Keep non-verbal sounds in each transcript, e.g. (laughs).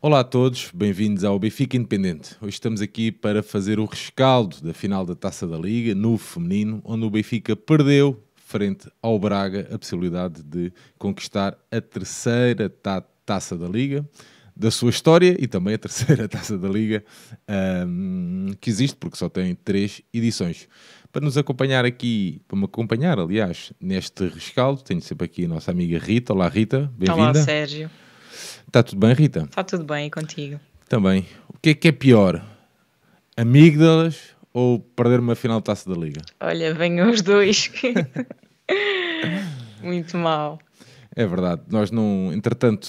Olá a todos, bem-vindos ao Benfica Independente. Hoje estamos aqui para fazer o rescaldo da final da Taça da Liga no feminino, onde o Benfica perdeu frente ao Braga a possibilidade de conquistar a terceira ta Taça da Liga da sua história e também a terceira (laughs) Taça da Liga um, que existe, porque só tem três edições. Para nos acompanhar aqui, para me acompanhar, aliás, neste rescaldo, tenho sempre aqui a nossa amiga Rita. Olá, Rita, bem-vinda. Olá, Sérgio. Está tudo bem, Rita? Está tudo bem e contigo. Também. O que é que é pior? Amígdalas ou perder uma final de taça da Liga? Olha, venham os dois. (laughs) Muito mal. É verdade, nós não, entretanto,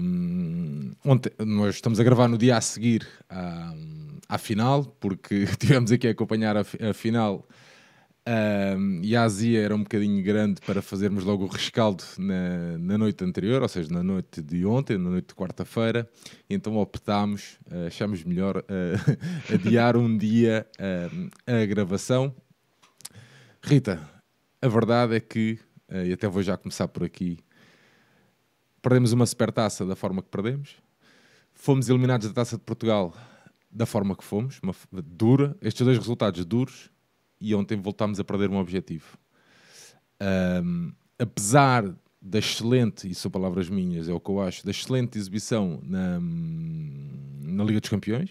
um, ontem, nós estamos a gravar no dia a seguir à, à final, porque (laughs) tivemos aqui a acompanhar a, a final um, e a azia era um bocadinho grande para fazermos logo o rescaldo na, na noite anterior, ou seja, na noite de ontem, na noite de quarta-feira. Então optámos, uh, ah, achámos melhor uh, (laughs) adiar um dia uh, a gravação. Rita, a verdade é que, e até vou já começar por aqui, perdemos uma supertaça da forma que perdemos, fomos eliminados da taça de Portugal da forma que fomos, uma, dura, estes dois resultados duros e ontem voltámos a perder um objetivo. Um, apesar da excelente, e são palavras minhas, é o que eu acho, da excelente exibição na, na Liga dos Campeões,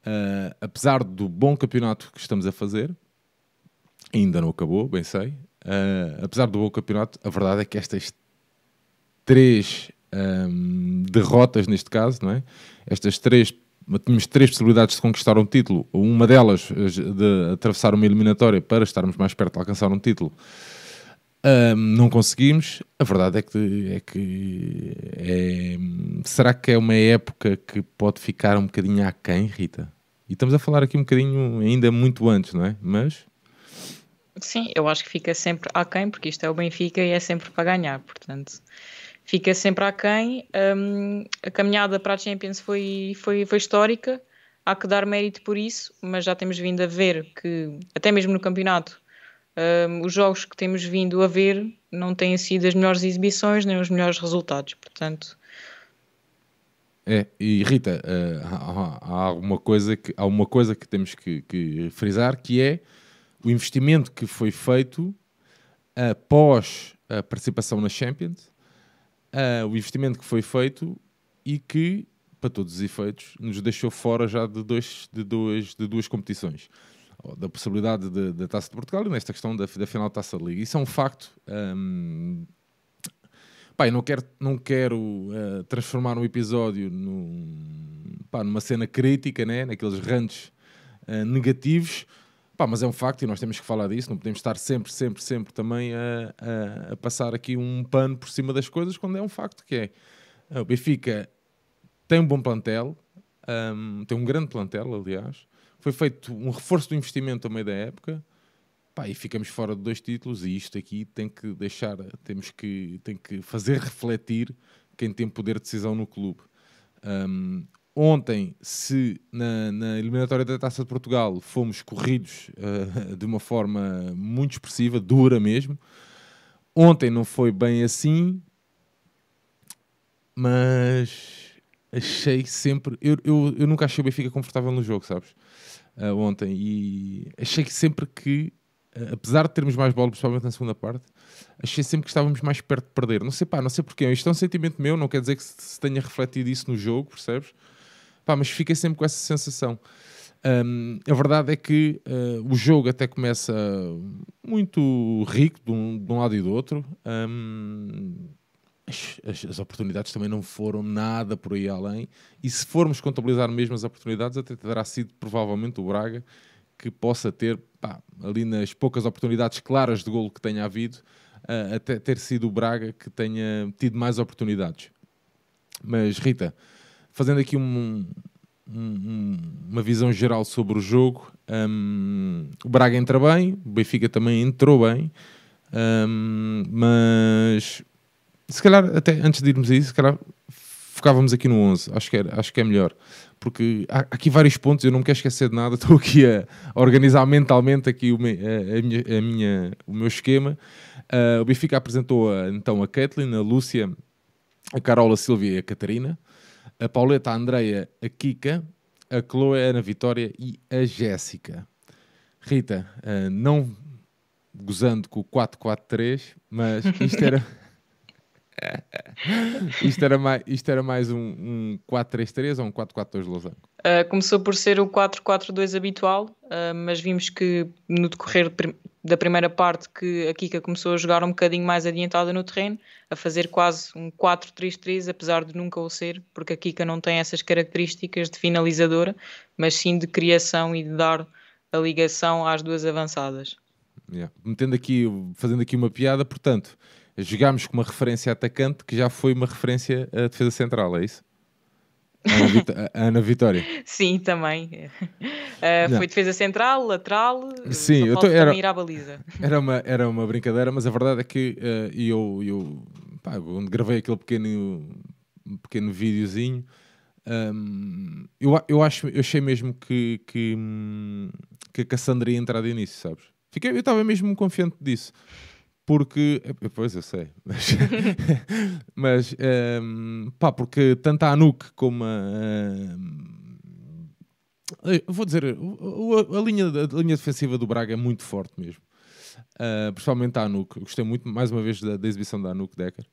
uh, apesar do bom campeonato que estamos a fazer, ainda não acabou, bem sei, uh, apesar do bom campeonato, a verdade é que estas três um, derrotas, neste caso, não é? estas três tínhamos três possibilidades de conquistar um título, uma delas eh, de atravessar uma eliminatória para estarmos mais perto de alcançar um título. Um, não conseguimos. A verdade é que, é que é... será que é uma época que pode ficar um bocadinho aquém, Rita? E estamos a falar aqui um bocadinho ainda muito antes, não é? Mas Sim, eu acho que fica sempre aquém, porque isto é o Benfica e é sempre para ganhar, portanto fica sempre aquém. Um, a caminhada para a Champions foi, foi, foi histórica, há que dar mérito por isso, mas já temos vindo a ver que, até mesmo no campeonato, um, os jogos que temos vindo a ver não têm sido as melhores exibições nem os melhores resultados, portanto. É, e Rita, eh, há, há, alguma coisa que, há uma coisa que temos que, que frisar que é o investimento que foi feito após a participação na Champions, uh, o investimento que foi feito e que, para todos os efeitos, nos deixou fora já de, dois, de, dois, de duas competições. Da possibilidade da Taça de Portugal e nesta questão da, da final da Taça da Liga. Isso é um facto. Um, Pai, não quero, não quero uh, transformar um episódio num, pá, numa cena crítica, né? naqueles rantes uh, negativos, Pá, mas é um facto e nós temos que falar disso, não podemos estar sempre, sempre, sempre também a, a, a passar aqui um pano por cima das coisas quando é um facto que é. Ah, o Benfica tem um bom plantel, um, tem um grande plantel, aliás. Foi feito um reforço do investimento ao meio da época. Pá, e ficamos fora de dois títulos e isto aqui tem que deixar, temos que, tem que fazer (laughs) refletir quem tem poder de decisão no clube. Um, Ontem, se na, na, eliminatória da Taça de Portugal fomos corridos uh, de uma forma muito expressiva, dura mesmo, ontem não foi bem assim, mas achei sempre. Eu, eu, eu nunca achei o Benfica confortável no jogo, sabes? Uh, ontem, e achei que sempre que, uh, apesar de termos mais bola, principalmente na segunda parte, achei sempre que estávamos mais perto de perder. Não sei, pá, não sei porquê. Isto é um sentimento meu, não quer dizer que se tenha refletido isso no jogo, percebes? Pá, mas fica sempre com essa sensação. Um, a verdade é que uh, o jogo até começa muito rico de um, de um lado e do outro. Um, as, as, as, oportunidades também não foram nada por aí além. E se formos contabilizar mesmo as oportunidades, até terá sido provavelmente o Braga que possa ter, pá, ali nas poucas oportunidades claras de golo que tenha havido, uh, até ter sido o Braga que tenha tido mais oportunidades. Mas Rita, fazendo aqui um, um, uma visão geral sobre o jogo, um, o Braga entra bem, o Benfica também entrou bem, mas se calhar, até antes de irmos a isso, se calhar focávamos aqui no 11, acho que, era, acho que é melhor, porque há aqui vários pontos, eu não me quero esquecer de nada, (laughs) estou aqui a organizar mentalmente aqui o, me, a, a minha, a minha, o meu esquema. Uh, o Benfica apresentou a, então a Kathleen, a Lúcia, a Carola Silvia e a Catarina a Pauleta, a Andreia, a Kika, a Chloe, a Ana Vitória e a Jéssica. Rita, uh, não gozando com o 443, mas isto era. (laughs) isto, era mais, isto era mais um, um 4-3-3 ou um 4-4-2 de Losango? Uh, começou por ser o 4-4-2 habitual, uh, mas vimos que no decorrer de da primeira parte que a Kika começou a jogar um bocadinho mais adiantada no terreno, a fazer quase um 4-3-3, apesar de nunca o ser, porque a Kika não tem essas características de finalizadora, mas sim de criação e de dar a ligação às duas avançadas. Yeah. Metendo aqui, fazendo aqui uma piada, portanto, jogámos com uma referência atacante que já foi uma referência à eh, defesa central, é isso? Ana, Vit Ana Vitória. Sim, também. Uh, foi defesa central, lateral, eh, Sim, eu tô, era, ir à baliza. Era uma, era uma brincadeira, mas a verdade é que uh, eu, eu pá, onde gravei aquele pequeno, pequeno videozinho, um, ehm, eu, eu, acho, eu achei mesmo que, que, hum, que a Cassandra ia entrar de início, sabes? Fiquei, eu estava mesmo confiante disso porque. Eh, eh, pois eu sei, mas. (laughs) mas um, ehm, pá, porque tanto a Anuk como a. Ehm, eh, vou dizer, a, a, linha, a linha defensiva do Braga é muito forte mesmo. Uh, principalmente a Anuk. gostei muito, mais uma vez, da, da exibição da Anuk Decker.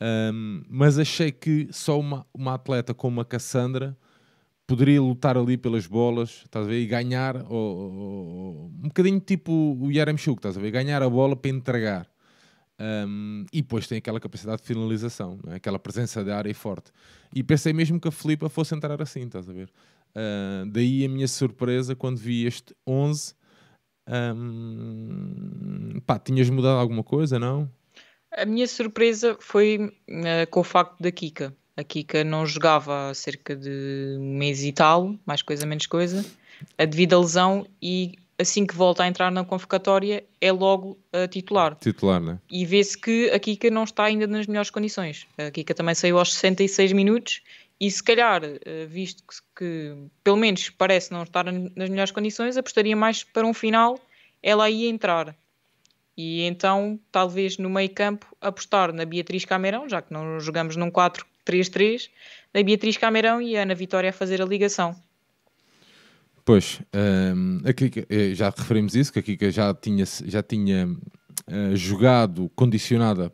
Um, ehm, mas achei que só uma, uma atleta como a Cassandra poderia lutar ali pelas bolas, estás a ver? E ganhar, ou, ou, um bocadinho tipo o Yaremchuk, estás a ver? Ganhar a bola para entregar. Um, e depois tem aquela capacidade de finalização, é? aquela presença de área forte. E pensei mesmo que a Felipe fosse entrar assim, estás a ver? Uh, daí a minha surpresa quando vi este 11. Um, pá, tinhas mudado alguma coisa, não? A minha surpresa foi uh, com o facto da Kika. A Kika não jogava há cerca de um mês e tal, mais coisa menos coisa, a devida lesão e assim que volta a entrar na convocatória é logo a titular. Titular, né? E vê-se que a Kika não está ainda nas melhores condições. A Kika também saiu aos 66 minutos e se calhar, eh, visto que, que, pelo menos parece não estar nas melhores condições, apostaria mais para um final ela aí entrar. E então, talvez no meio campo, apostar na Beatriz Camerão, já que não jogamos num 4 3-3, da Beatriz Camerão e Ana Vitória a fazer a ligação. Pois, um, a Kika, eh, já referimos isso, que a Kika já tinha, já tinha uh, jogado condicionada,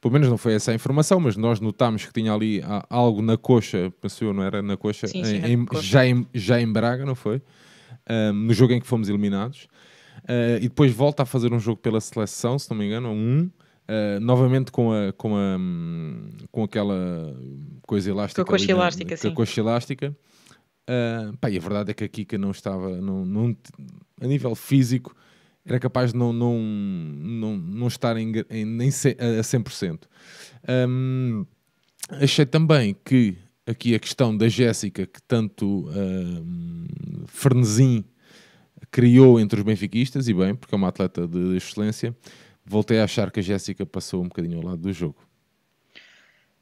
pelo menos não foi essa a informação, mas nós notámos que tinha ali ah, algo na coxa, pensou não era na coxa, sim, sim, em, na coxa. Já, em, já em Braga, não foi? Um, no jogo em que fomos eliminados. Uh, e depois volta a fazer um jogo pela seleção, se não me engano, um. Ah, novamente com a com a hum, com aquela coisa elástica com a coxa elástica, na, sim. Com a coxa elástica. Uh, pá, e a verdade é que a Kika não estava não, não, a nível físico era capaz de não não, não, não estar em, em, nem a 100%. Um, achei também que aqui a questão da Jéssica que tanto uh, criou entre os benfiquistas e bem, porque é uma atleta de excelência voltei a achar que a Jéssica passou um bocadinho ao lado do jogo.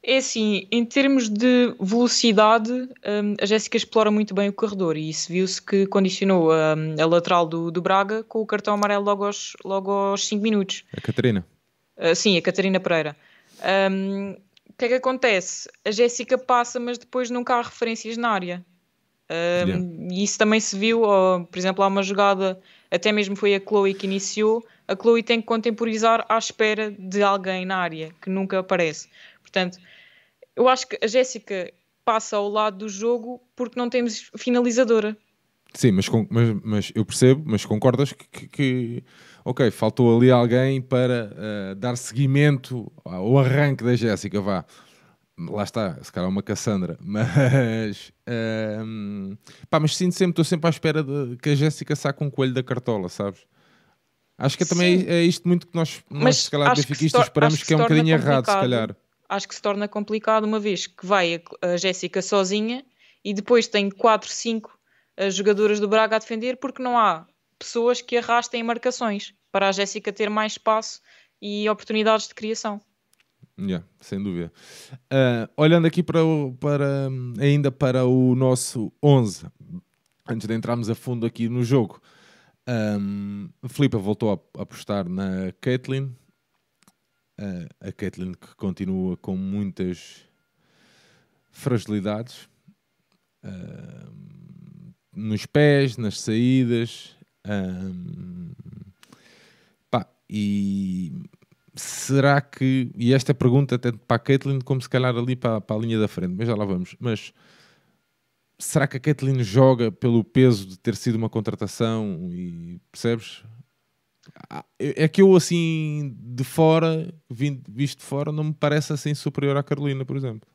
É assim, em termos de velocidade, hum, a Jéssica explora muito bem o corredor e isso viu-se que condicionou a, a lateral do, do, Braga com o cartão amarelo logo aos 5 logo aos cinco minutos. A Catarina? Uh, sim, a Catarina Pereira. Um, o que é que acontece? A Jéssica passa, mas depois nunca há referências na área. Um, yeah. E isso também se viu, ou, por exemplo, há uma jogada, até mesmo foi a Chloe que iniciou, a Chloe tem que contemporizar à espera de alguém na área que nunca aparece. Portanto, eu acho que a Jéssica passa ao lado do jogo porque não temos finalizadora. Sim, mas, mas, mas eu percebo, mas concordas que, que, que ok, faltou ali alguém para uh, dar seguimento ao arranque da Jéssica, vá. Lá está, se calhar uma Cassandra, (laughs) mas, uh, pá, mas sinto sempre, estou sempre à espera de que a Jéssica saque um coelho da cartola, sabes? Acho que é também Sim. é isto muito que nós, Mas nós se calhar, benfiquistas, esperamos que, que é um bocadinho errado, se calhar. Acho que se torna complicado uma vez que vai a Jéssica sozinha e depois tem 4, 5 eh, jogadoras do Braga a defender porque não há pessoas que arrastem marcações para a Jéssica ter mais espaço e oportunidades de criação. Yeah, sem dúvida. Uh, olhando aqui para, o, para hum, ainda para o nosso 11, antes de entrarmos a fundo aqui no jogo, um, a Filipe voltou a apostar na Caitlyn. Uh, a Caitlyn que continua com muitas fragilidades uh, nos pés, nas saídas. Um, pá, e será que. E esta pergunta, até para a Caitlyn, como se calhar ali para, para a linha da frente, mas já lá vamos. Mas será que a Catelyn joga pelo peso de ter sido uma contratação e percebes? Ah, é que eu assim de fora, visto de fora, não me parece assim superior à Carolina, por exemplo.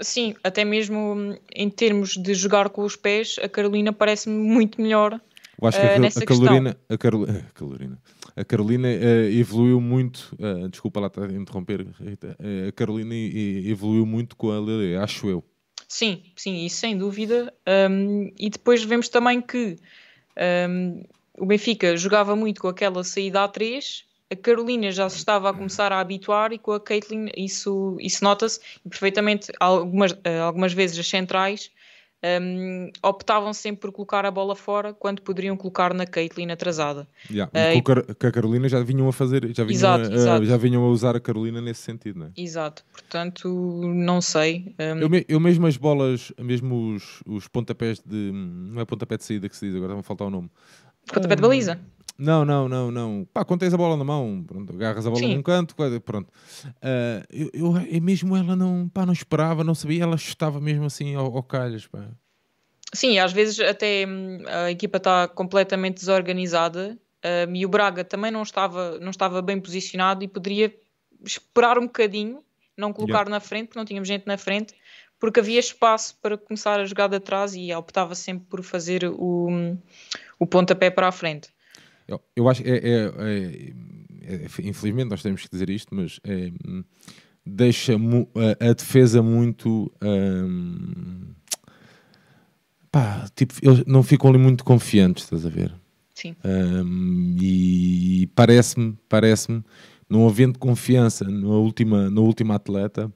Sim, até mesmo hum, em termos de jogar com os pés, a Carolina parece-me muito melhor. Eu acho uh, que a, eh, a Carolina, a, Carol, a eh, Carolina, a Carolina uh, evoluiu muito. Uh, desculpa lá interromper, Rita. a Carolina evoluiu muito com a Lele, acho eu Sim, sim, isso sem dúvida. Um, e depois vemos também que um, o Benfica jogava muito com aquela saída a 3, a Carolina já se estava a começar a habituar e com a Caitlin isso, isso nota-se. E perfeitamente, algumas, eh, algumas vezes as centrais um, optavam sempre por colocar a bola fora quando poderiam colocar na Caitlyn atrasada. Yeah, uh, e... Que a Carolina já vinham a fazer, já vinham, exato, a, exato. já vinham a usar a Carolina nesse sentido, né? Exato, portanto, não sei. Um... Eu, me, eu, mesmo as bolas, mesmo os, os pontapés de. Não é pontapé de saída que se diz, agora me faltar o nome. Conta pé de baliza. Hum, não, não, não, não. Pá, quando tens a bola na mão, pronto, agarras a bola Sim. num canto, pronto. Uh, eu, eu, é mesmo ela não, pá, não esperava, não sabia, ela chutava mesmo assim ao, ao calhas, pá. Sim, às vezes até hum, a equipa está completamente desorganizada um, e o Braga também não estava, não estava bem posicionado e poderia esperar um bocadinho, não colocar yeah. na frente, porque não tínhamos gente na frente porque havia espaço para começar a jogar de atrás e optava sempre por fazer o, o pontapé para a frente. Eu, eu acho que, é, é, é, é, infelizmente, nós temos que dizer isto, mas é, deixa a, a, defesa muito. Um, pá, tipo, eles não ficam ali muito confiantes, estás a ver? Sim. Um, e parece-me, parece-me, não havendo confiança na última, na última atleta,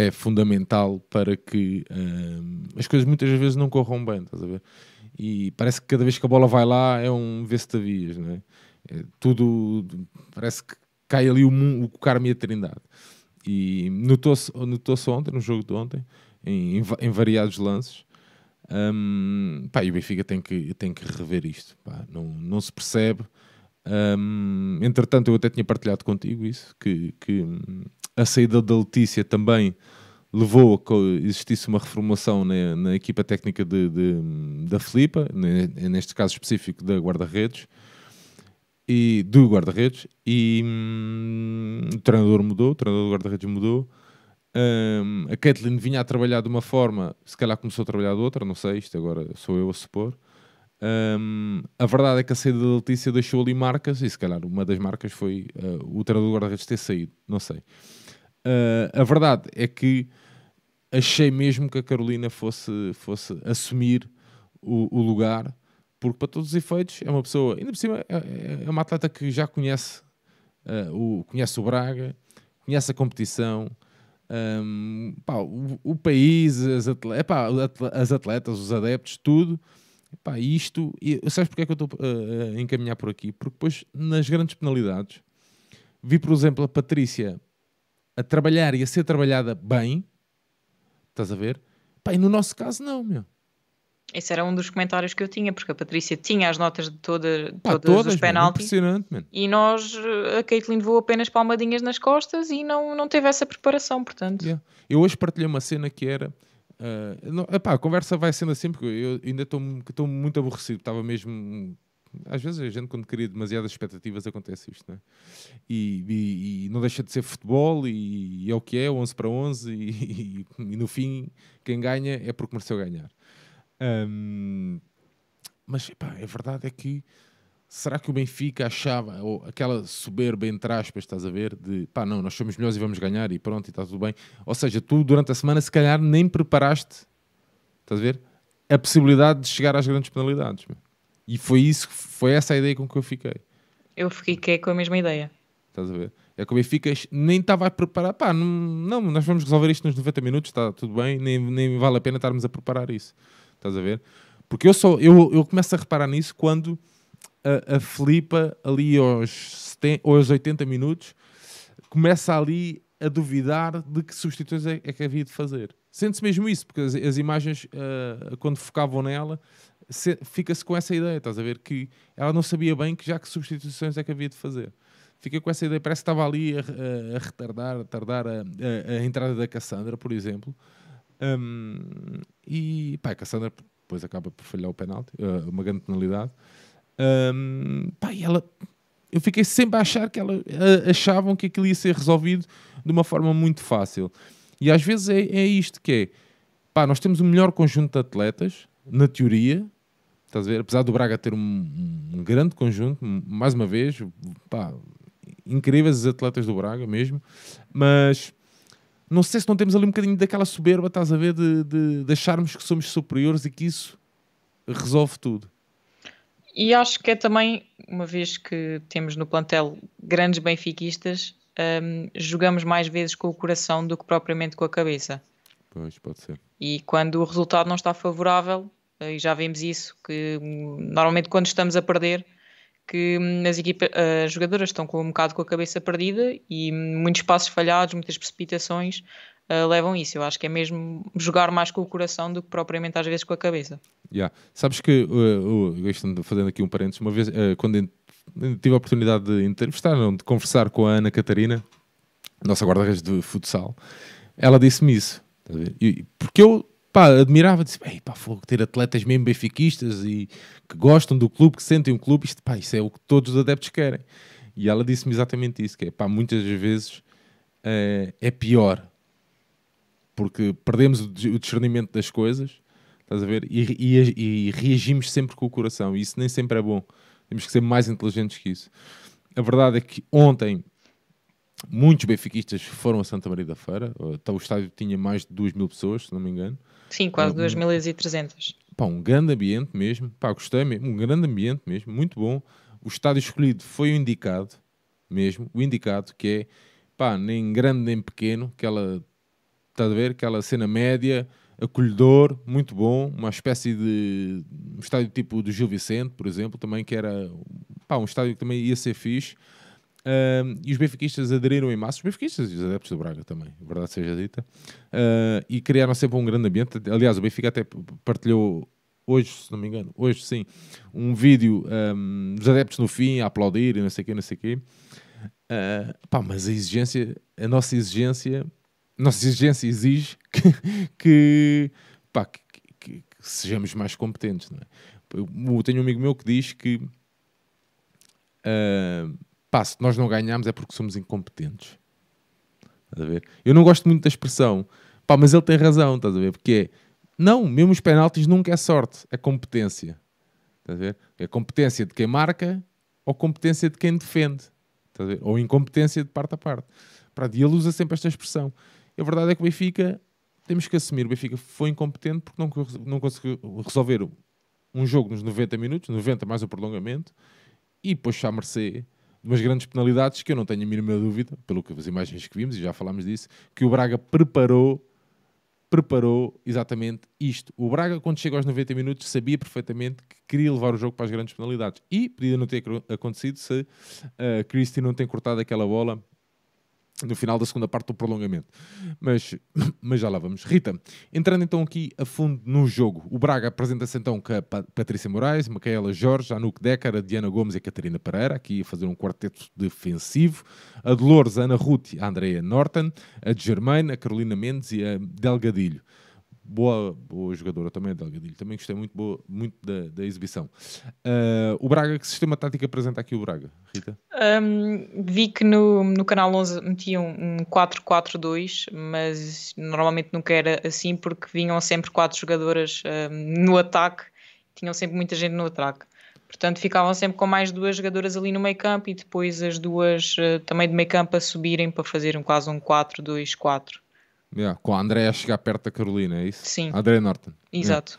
é fundamental para que hum, as coisas muitas vezes não corram bem, estás a ver? E parece que cada vez que a bola vai lá é um vestavias, não é? é? tudo parece que cai ali o, o Carme e a Trindade. E notou-se notou ontem, no jogo de ontem, em, em, em variados lances. Hum, pá, e o Benfica tem que, tem que rever isto. Pá, não, não se percebe. Hum, entretanto, eu até tinha partilhado contigo isso, que, que a saída da Letícia também levou a que existisse uma reformulação na, na equipa técnica de, de, da Filipa neste caso específico da guarda-redes, e do guarda-redes, e hum, o treinador mudou, o treinador do guarda-redes mudou. Hum, a Kathleen vinha a trabalhar de uma forma, se calhar começou a trabalhar de outra, não sei, isto agora sou eu a supor. Hum, a verdade é que a saída da Letícia deixou ali marcas, e se calhar uma das marcas foi uh, o treinador do guarda-redes ter saído, não sei. Uh, a verdade é que achei mesmo que a Carolina fosse, fosse assumir o, o lugar, porque para todos os efeitos é uma pessoa, ainda por cima, é, é, é uma atleta que já conhece, uh, o, conhece o Braga, conhece a competição, um, pá, o, o, país, as, as atletas, os adeptos, tudo. Pá, isto, e sabes porque é que eu estou uh, a encaminhar por aqui? Porque depois, nas grandes penalidades, vi, por exemplo, a Patrícia a trabalhar e a ser trabalhada bem, estás a ver? Pá, e no nosso caso, não, meu. Esse era um dos comentários que eu tinha, porque a Patrícia tinha as notas de toda, Pá, todos todas, os é penaltis. E nós, eh, a Caitlin levou apenas palmadinhas nas costas e não, não teve essa preparação, portanto. Yeah. Eu hoje partilhei uma cena que era. Uh, não, epá, a conversa vai sendo assim, porque eu ainda estou muito aborrecido, estava mesmo às vezes a gente, quando cria demasiadas expectativas, acontece isto, é? e, e, e, não deixa de ser futebol, e, e, é o que é, 11 para 11, (laughs) e, no fim, quem ganha é porque mereceu ganhar. Um, mas pá, a verdade é que será que o Benfica achava, ou aquela soberba, entre aspas, estás a ver, de pá, não, nós somos melhores e vamos ganhar, e pronto, e está tudo bem. Ou seja, tu durante a semana, se calhar, nem preparaste, estás a ver, a possibilidade de chegar às grandes penalidades. Meu e foi isso, foi essa a ideia com que eu fiquei. Eu fiquei é com a mesma ideia. Estás a ver? É que ficas nem estava a preparar, pá, não, não, nós vamos resolver isto nos 90 minutos, está tudo bem, nem, nem vale a pena estarmos a preparar isso. Estás a ver? Porque eu só eu, eu começo a reparar nisso quando a, a Filipa, ali aos, aos 80 minutos, começa ali a duvidar de que substituições é, é que havia de fazer. Sente-se mesmo isso, porque as, as imagens, uh, quando focavam nela, fica-se com essa ideia, estás a ver? Que ela não sabia bem que já que substituições é que havia de fazer. Fica com essa ideia, parece que estava ali a, a, a retardar, a, tardar a, a, entrada da Cassandra, por exemplo. Um, e pá, a Cassandra depois acaba por falhar o penalti, eh, uma grande penalidade. Um, pá, e ela eu fiquei sempre a achar que ela achavam que aquilo ia ser resolvido de uma forma muito fácil. E às vezes é, é isto que é, pá, nós temos o melhor conjunto de atletas, na teoria, Estás a ver? Apesar do Braga ter um, um grande conjunto, mais uma vez, pá, incríveis os atletas do Braga mesmo, mas não sei se não temos ali um bocadinho daquela soberba, estás a ver, de, de, de acharmos que somos superiores e que isso resolve tudo. E acho que é também, uma vez que temos no plantel grandes benfiquistas, um, jogamos mais vezes com o coração do que propriamente com a cabeça. Pois, pode ser. E quando o resultado não está favorável, eh, e já vimos isso, que hum, normalmente quando estamos a perder, que hum, as, equipas, as jogadoras estão com, um bocado com a cabeça perdida e hum, muitos passos falhados, muitas precipitações uh, levam isso. Eu acho que é mesmo jogar mais com o coração do que propriamente às vezes com a cabeça. Yeah. Sabes que, uh, uh, fazendo aqui um parênteses, uma vez, uh, quando eh, tive a oportunidade de entrevistar, não, de conversar com a Ana Catarina, nossa guarda-redes de futsal, ela disse-me isso. Porque eu pá, admirava disse bem, pá, fogo, ter atletas mesmo benfiquistas e que gostam do clube, que sentem o clube, isto, pá, isso é o que todos os adeptos querem. E ela disse-me exatamente isso, que é, pá, muitas vezes é, é pior, porque perdemos o discernimento das coisas, estás a ver, e, e, e reagimos sempre com o coração, e isso nem sempre é bom. Temos que ser mais inteligentes que isso. A verdade é que ontem muitos benfiquistas foram a Santa Maria da Feira. Tá, o estádio tinha mais de 2 mil pessoas, se não me engano. Sim, quase uh, ah, 2.300. Pá, um grande ambiente mesmo. Pá, gostei mesmo. Um grande ambiente mesmo. Muito bom. O estádio escolhido foi o indicado mesmo. O indicado que é, pá, nem grande nem pequeno. Aquela, está a ver? Aquela cena média, acolhedor, muito bom. Uma espécie de um estádio tipo do Gil Vicente, por exemplo, também que era, pá, um estádio que também ia ser fixe. Uh, e os benfiquistas aderiram em massa, os benfiquistas e os adeptos do Braga também, verdade seja dita, uh, e criaram sempre um grande ambiente. Aliás, o Benfica até partilhou hoje, se não me engano, hoje sim, um vídeo um, dos adeptos no fim a aplaudir e não sei o quê, não sei o quê. Uh, pá, mas a exigência, a nossa exigência, a nossa exigência exige (laughs) que, que, pá, que, que, que sejamos mais competentes. Não é? Eu tenho um amigo meu que diz que ah, pá, se nós não ganhamos é porque somos incompetentes. Estás a ver? Eu não gosto muito da expressão, pá, mas ele tem razão, estás a ver? Porque é, não, mesmo os penaltis nunca é sorte, é competência. Estás a ver? É competência de quem marca ou competência de quem defende. Estás a ver? Ou incompetência de parte a parte. para e ele usa sempre esta expressão. E a verdade é que o Benfica, temos que assumir, o Benfica foi incompetente porque não, não conseguiu resolver um jogo nos 90 minutos, 90 mais o prolongamento, e pôs-se à mercê umas grandes penalidades que eu não tenho a mínima dúvida, pelo que as imagens que vimos, e já falámos disso, que o Braga preparou preparou exatamente isto. O Braga, quando chega aos 90 minutos, sabia perfeitamente que queria levar o jogo para as grandes penalidades. E podia não ter acontecido se uh, Cristi não tem cortado aquela bola no final da segunda parte do prolongamento. Mas, (coughs) mas já lá vamos. Rita, entrando então aqui a fundo no jogo, o Braga apresenta-se então com a Patrícia Moraes, Micaela Jorge, Anuk Decker, a Diana Gomes e a Catarina Pereira, aqui a fazer um quarteto defensivo, a Dolores, a Ana Ruth, a Andrea Norton, a Germaine, a Carolina Mendes e a Delgadilho boa, boa jogadora também, Delgadilho. Também gostei muito, boa, muito da, da exibição. Uh, o Braga, que sistema tático apresenta aqui o Braga, Rita? Um, vi que no, no canal 11 metiam um 4-4-2, mas normalmente nunca era assim, porque vinham sempre quatro jogadoras um, no ataque, tinham sempre muita gente no ataque. Portanto, ficavam sempre com mais duas jogadoras ali no meio campo e depois as duas ah, também de meio campo a subirem para fazer um, quase um 4-2-4. Yeah, com a André a chegar perto da Carolina, é isso? Sim. A André Norton. Exato.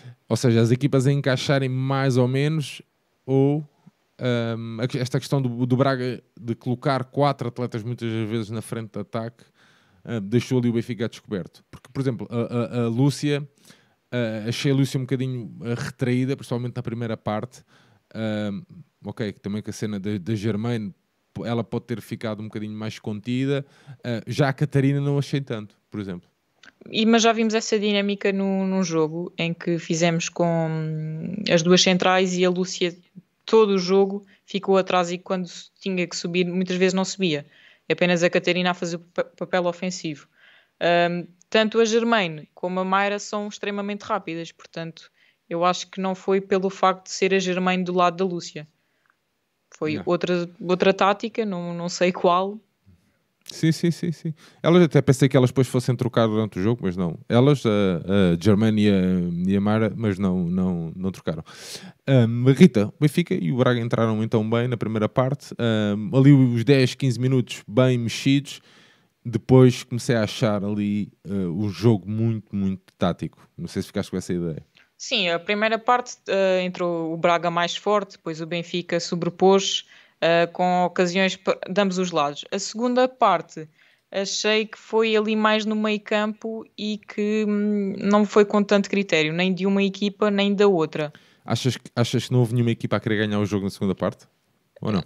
Yeah. Ou seja, as equipas a encaixarem mais ou menos, ou um, esta questão do, do, Braga de colocar quatro atletas muitas vezes na frente de ataque uh, deixou ali o Benfica descoberto. Porque, por exemplo, a, a, a Lúcia, uh, achei a Lúcia um bocadinho uh, retraída, principalmente na primeira parte. Um, ok, também com a cena da Germaine ela pode ter ficado um bocadinho mais contida. Ah, já a Catarina não achei tanto, por exemplo. E, mas já vimos essa dinâmica no, num jogo em que fizemos com as duas centrais e a Lúcia todo o jogo ficou atrás e quando tinha que subir muitas vezes não subia. É apenas a Catarina a fazer o papel ofensivo. Um, tanto a Germaine como a Mayra são extremamente rápidas, portanto eu acho que não foi pelo facto de ser a Germaine do lado da Lúcia. Foi outra, outra tática, não, não sei qual. Sim, sim, sim, sim. Elas até pensei que elas depois fossem trocar durante o jogo, mas não. Elas, a, a Germania e a, e a Mara, mas não, não, não trocaram. Um, Rita, o Benfica e o Braga entraram então bem na primeira parte. Um, ali os 10, 15 minutos bem mexidos. Depois comecei a achar ali uh, o jogo muito, muito tático. Não sei se ficaste com essa ideia. Sim, a primeira parte uh, entrou o Braga mais forte, depois o Benfica sobrepôs uh, com ocasiões de ambos os lados. A segunda parte achei que foi ali mais no meio campo e que hum, não foi com tanto critério, nem de uma equipa nem da outra. Achas que, achas que não houve nenhuma equipa a querer ganhar o jogo na segunda parte? Ou não?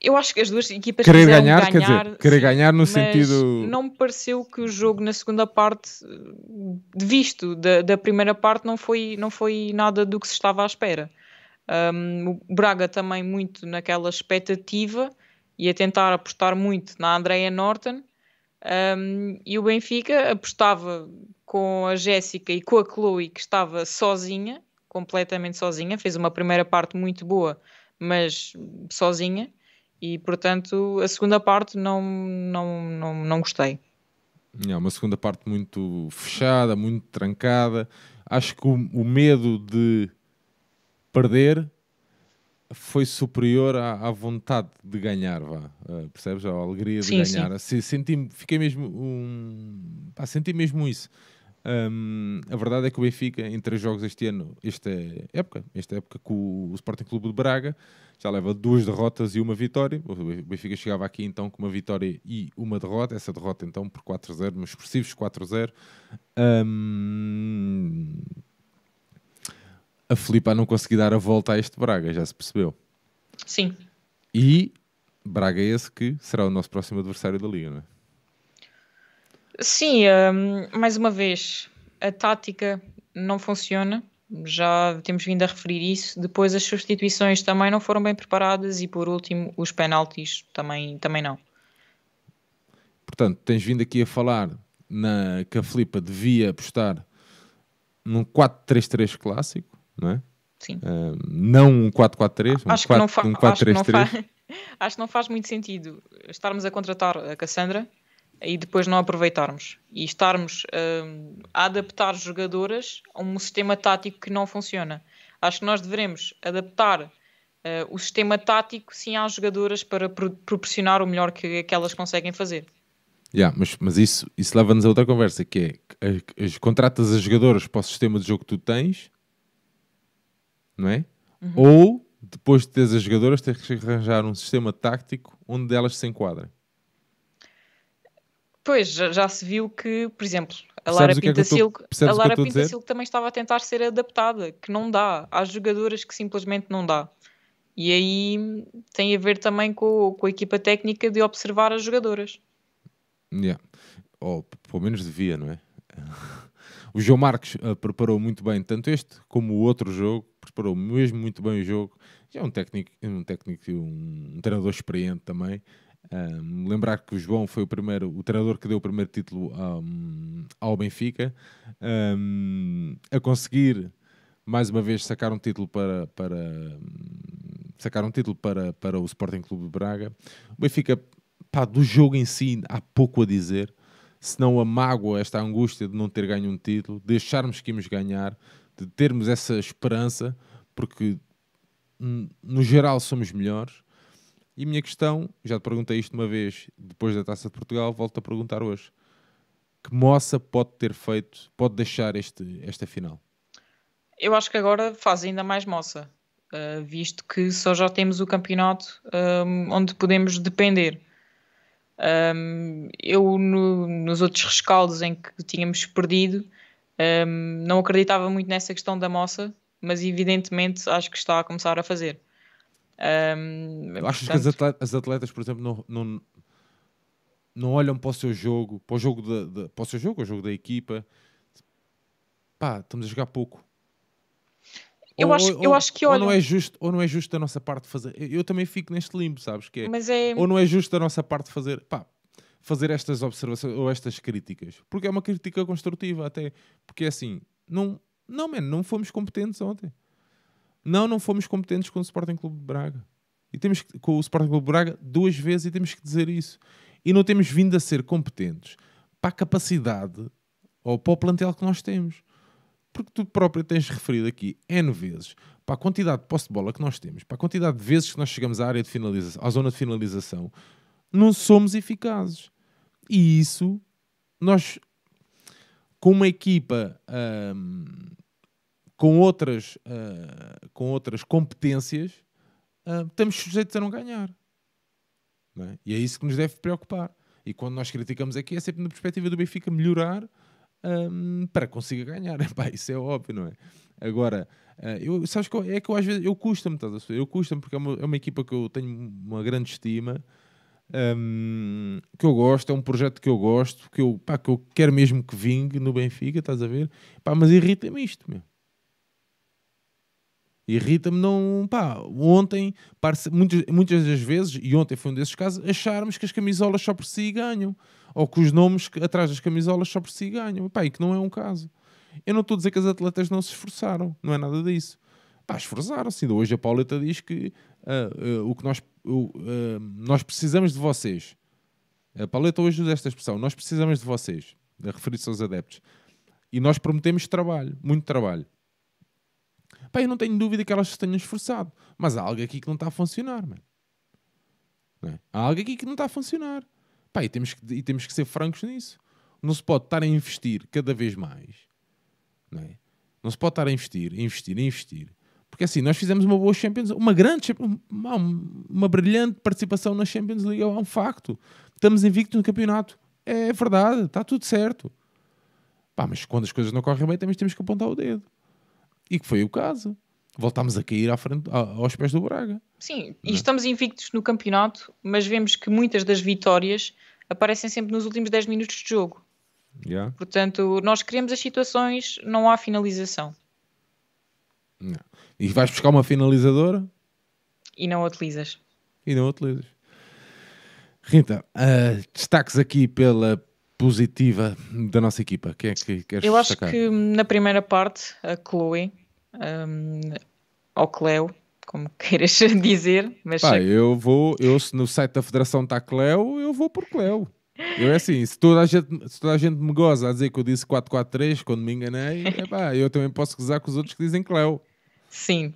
Eu acho que as duas equipas querer ganhar, ganhar, quer dizer, querer sim, ganhar no sentido. Não me pareceu que o jogo na segunda parte, de visto da, da primeira parte, não foi, não foi nada do que se estava à espera. Um, o Braga também muito naquela expectativa e a tentar apostar muito na Andrea Norton. Um, e o Benfica apostava com a Jéssica e com a Chloe, que estava sozinha, completamente sozinha, fez uma primeira parte muito boa, mas sozinha e portanto a segunda parte não, não, não, não gostei. É uma segunda parte muito fechada, muito trancada. Acho que o, o medo de perder foi superior à, à vontade de ganhar, vá. Uh, percebes? A alegria de sim, ganhar. Sim. senti, fiquei mesmo um, pá, senti mesmo isso. Um, a verdade é que o Benfica, em três jogos este ano, esta época, esta época com o Sporting Clube de Braga, já leva duas derrotas e uma vitória. O Benfica chegava aqui então com uma vitória e uma derrota. Essa derrota então por 4-0, mas expressivos 4-0. Um, a Filipa não conseguiu dar a volta a este Braga, já se percebeu? Sim. E Braga é esse que será o nosso próximo adversário da Liga, não é? Sim, um, mais uma vez, a tática não funciona, já temos vindo a referir isso. Depois as substituições também não foram bem preparadas e por último os penaltis também, também não. Portanto, tens vindo aqui a falar na, que a Filipa devia apostar num 4-3-3 clássico, não é? Sim. Uh, não um 4-4-3, Acho, um um acho, acho que não faz muito sentido estarmos a contratar a Cassandra e depois não aproveitarmos e estarmos uh, a adaptar jogadoras a um sistema tático que não funciona. Acho que nós devemos adaptar uh, o sistema tático sim às jogadoras para pro proporcionar o melhor que, que elas conseguem fazer. Yeah, mas, mas isso, isso leva-nos a outra conversa que é as, contratas as jogadoras para o sistema de jogo que tu tens, não é? Uhum. Ou depois de teres as jogadoras, tens que arranjar um sistema tático onde elas se enquadrem. Pois, já, já se viu que, por exemplo, a Lara Pintacilco é, é também estava a tentar ser adaptada, que não dá. Há jogadoras que simplesmente não dá. E aí tem a ver também com, com a equipa técnica de observar as jogadoras. Yeah. Ou oh, pelo menos devia, não é? (laughs) O João Marques uh, preparou muito bem tanto este como o outro jogo, preparou mesmo muito bem o jogo. Já é um técnico, um técnico, um, um treinador experiente também. Um, lembrar que o João foi o primeiro, o treinador que deu o primeiro título um, ao Benfica, um, a conseguir mais uma vez sacar um título para, para sacar um título para, para o Sporting Clube de Braga. O Benfica, pá, do jogo em si há pouco a dizer, se não a mágoa, esta angústia de não ter ganho um título, de acharmos que íamos ganhar, de termos essa esperança, porque hum, no geral somos melhores e minha questão, já te perguntei isto uma vez depois da Taça de Portugal, volto a perguntar hoje. Que moça pode ter feito, pode deixar este, esta final? Eu acho que agora faz ainda mais moça, uh, visto que só já temos o campeonato um, ehm, onde podemos depender. Um, ehm, eu, no, nos outros rescaldos em que tínhamos perdido, um, ehm, não acreditava muito nessa questão da moça, mas evidentemente acho que está a começar a fazer. Um, Achas portanto... que as atletas, as atletas, por exemplo, não, não, não olham para o seu jogo, para o jogo da, para o seu jogo, o jogo da equipa? Pá, estamos a jogar pouco. Eu, ou, acho, ou, eu acho que olham... ou não é justo ou não é justo da nossa parte fazer eu também fico neste limbo sabes que é, é... ou não é justo da nossa parte fazer pá, fazer estas observações ou estas críticas porque é uma crítica construtiva até porque é assim não não man, não fomos competentes ontem não, não fomos competentes com o Sporting Clube de Braga. E temos que, com o Sporting Clube de Braga duas vezes e temos que dizer isso. E não temos vindo a ser competentes para a capacidade ou para o plantel que nós temos. Porque tu próprio tens referido aqui N vezes para a quantidade de posse de bola que nós temos, para a quantidade de vezes que nós chegamos à área de finalização, à zona de finalização, não somos eficazes. E isso nós com uma equipa hum, com outras, uh, com outras competências, uh, estamos sujeitos a não ganhar. Não é? E é isso que nos deve preocupar. E quando nós criticamos aqui, é sempre na perspectiva do Benfica melhorar um, ah, para que consiga ganhar. (laughs) Epá, isso é óbvio, não é? Agora, eu, sabes que é que eu às vezes eu custa-me, estás a Eu custa-me porque é uma, é uma, equipa que eu tenho uma grande estima, um, que eu gosto, é um projeto que eu gosto, que eu, pá, que eu quero mesmo que vingue no Benfica, estás a ver? Pá, mas irrita-me isto, meu. Irrita-me não. Pá, ontem, muitas, muitas das vezes, e ontem foi um desses casos, acharmos que as camisolas só por si ganham. Ou que os nomes atrás das camisolas só por si ganham. Pá, e que não é um caso. Eu não estou a dizer que as atletas não se esforçaram, não é nada disso. Pá, esforçaram-se. hoje a Pauleta diz que uh, uh, o que nós, uh, nós precisamos de vocês. A Pauleta hoje usa esta expressão: nós precisamos de vocês, a referir-se aos adeptos. E nós prometemos trabalho, muito trabalho. Pá, eu não tenho dúvida que elas se tenham esforçado, mas há algo aqui que não está a funcionar, mano. É? Há algo aqui que não está a funcionar. Pá, e, temos que, e temos que ser francos nisso. Não se pode estar a investir cada vez mais. Não, é? não se pode estar a investir, investir, investir. Porque assim, nós fizemos uma boa Champions uma grande uma, uma brilhante participação na Champions League, é um facto. Estamos invictos no campeonato. É verdade, está tudo certo. Pá, mas quando as coisas não correm bem, também temos que apontar o dedo. E que foi o caso. Voltámos a cair à frente, aos pés do Braga. Sim, e é? estamos invictos no campeonato, mas vemos que muitas das vitórias aparecem sempre nos últimos 10 minutos de jogo. Yeah. Portanto, nós queremos as situações, não há finalização. Não. E vais buscar uma finalizadora? E não a utilizas. E não a utilizas. Rita, uh, destaques aqui pela positiva da nossa equipa? Quem é que queres Eu acho destacar? que na primeira parte, a Chloe, um, ou Cleo, como (laughs) queiras dizer. Mas Pá, eu vou, eu se no site da Federação está Cleo, eu vou por Cleo. Eu é assim, se toda, a gente, se toda a gente me goza a dizer que eu disse 443 quando me enganei, (laughs) epá, eu também posso gozar com os outros que dizem Cleo. Sim.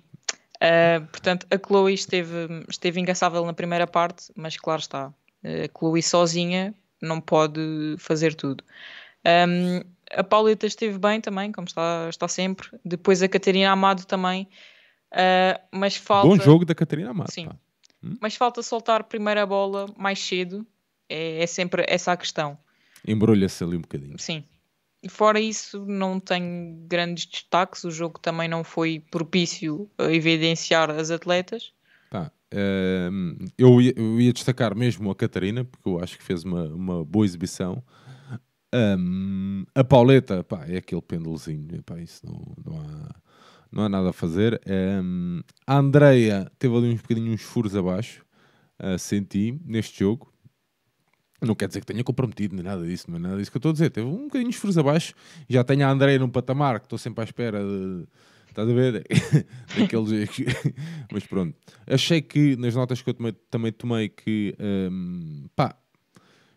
Uh, portanto, a Chloe esteve, esteve ingassável na primeira parte, mas claro está, a Chloe sozinha não pode fazer tudo. Um, a Pauleta esteve bem também, como está, está sempre. Depois a Catarina Amado também. Uh, mas falta... Bom jogo da Catarina Amado. Sim. Hum? Mas falta soltar a primeira bola mais cedo. É, é sempre essa a questão. Embrulha-se ali um bocadinho. Sim. fora isso, não tenho grandes destaques. O jogo também não foi propício a evidenciar as atletas. Uh, eu, ia, eu, ia, destacar mesmo a Catarina, porque eu acho que fez uma, uma boa exibição. Um, a Pauleta, pá, é aquele pêndulozinho, pá, isso não, não, há, não há nada a fazer. Um, a Andreia teve ali uns bocadinhos furos abaixo, uh, senti, neste jogo. Não quer dizer que tenha comprometido, nem nada disso, mas é nada disso que eu estou a dizer. Teve um bocadinho de furos abaixo. Já tenho a Andreia num patamar que estou sempre à espera de Estás a ver? (laughs) Daqueles. (laughs) Mas pronto. Achei que nas notas que eu tomei, também tomei que. Um, pá,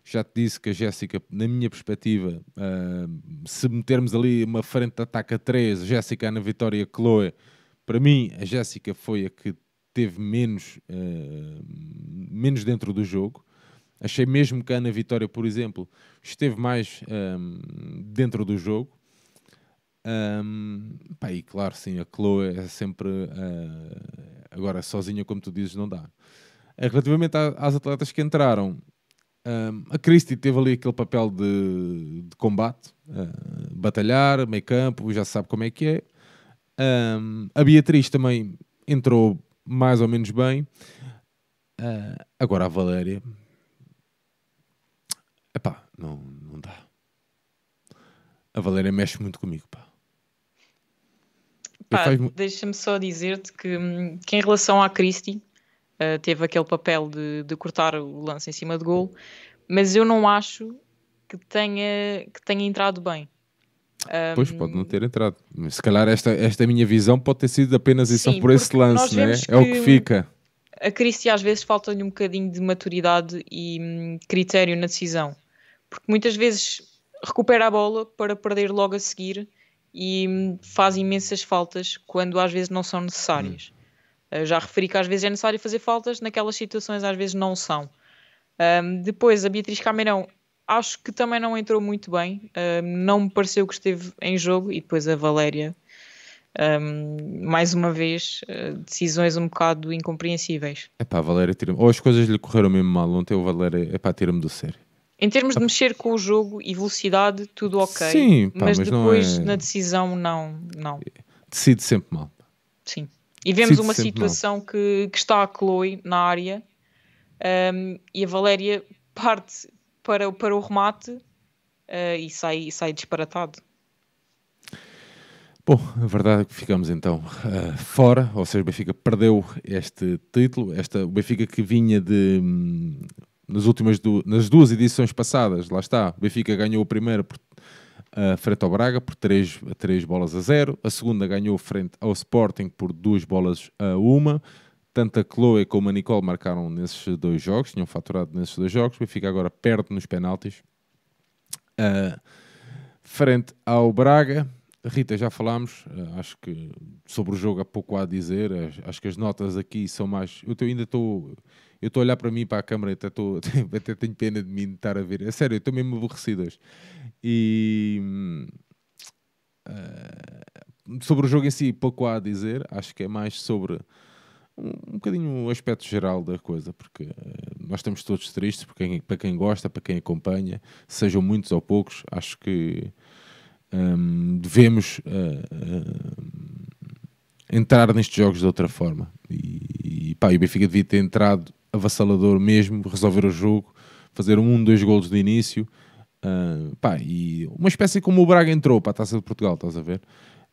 já te disse que a Jéssica, na minha perspectiva, hum, se metermos ali uma frente de ataque a 3, Jéssica, Ana Vitória e Chloe, para mim, a Jéssica foi a que teve menos, uh, menos dentro do jogo. Achei mesmo que a Ana Vitória, por exemplo, esteve mais um, dentro do jogo um, pá, e claro, sim, a Chloe é sempre. Uh, agora, sozinha, como tu dizes, não dá. Eh, relativamente a, às atletas que entraram, um, a Christie teve ali aquele papel de, de combate, uh, batalhar, meio campo, já sabe como é que é. Um, a Beatriz também entrou mais ou menos bem. Uh, agora a Valéria. Epá, não, não dá. A Valéria mexe muito comigo, pá. Pá, faz... deixa-me só dizer-te que, hum, que, em relação à Christie, uh, teve aquele papel de, de, cortar o lance em cima de gol, mas eu não acho que tenha, que tenha entrado bem. Um, pois hum, pode não ter entrado, mas se calhar esta, esta minha visão pode ter sido apenas isso por esse lance, né? é o que hum, fica. A Christie às vezes falta-lhe um bocadinho de maturidade e hum, critério na decisão, porque muitas vezes recupera a bola para perder logo a seguir e faz imensas faltas quando às vezes não são necessárias. Hum. Eh, já referi que às vezes é necessário fazer faltas, naquelas situações às vezes não são. Um, depois, a Beatriz Camerão acho que também não entrou muito bem, um, não me pareceu que esteve em jogo, e depois a Valéria, um, mais uma vez, eh, decisões um bocado incompreensíveis. é a Valéria me ou as coisas lhe correram mesmo mal, ontem o Valéria, é pá, tira-me do sério. Em termos de mexer com o jogo e velocidade, tudo ok. Sim, pá, mas, mas, depois é... na decisão, não, não. Decide sempre mal. Sim. E vemos Decide uma situação que, que, está a Chloe na área um, e a Valéria parte para, para o remate uh, e, sai, sai disparatado. Bom, a verdade é que ficamos então uh, fora, ou seja, o Benfica perdeu este título. Esta, o Benfica que vinha de hum, nas últimas du nas duas edições passadas, lá está, o Benfica ganhou a primeira por, uh, frente ao Braga por 3, três bolas a 0, a segunda ganhou frente ao Sporting por 2 bolas a 1, tanto a Chloe como a Nicole marcaram nesses dois jogos, tinham faturado nesses dois jogos, o Benfica agora perde nos penaltis. Uh, frente ao Braga, Rita, já falámos, eh, acho que sobre o jogo há pouco há a dizer, acho que as notas aqui são mais. Eu ainda estou. Tô eu estou a olhar para mim, para a câmera até, tô, (laughs) até tenho pena de mim de estar a ver. É sério, eu estou mesmo aborrecido hoje. E. Uh, sobre o jogo em si, pouco há a dizer. Acho que é mais sobre um, um bocadinho o aspecto geral da coisa, porque uh, nós estamos todos tristes, para quem, para quem gosta, para quem acompanha, sejam muitos ou poucos, acho que um, ah, devemos uh, uh, entrar nestes jogos de outra forma. E, e pá, o Benfica devia ter entrado avassalador mesmo, resolver o jogo, fazer um, dois golos de início. Uh, pá, e uma espécie como o Braga entrou para a Taça de Portugal, estás a ver?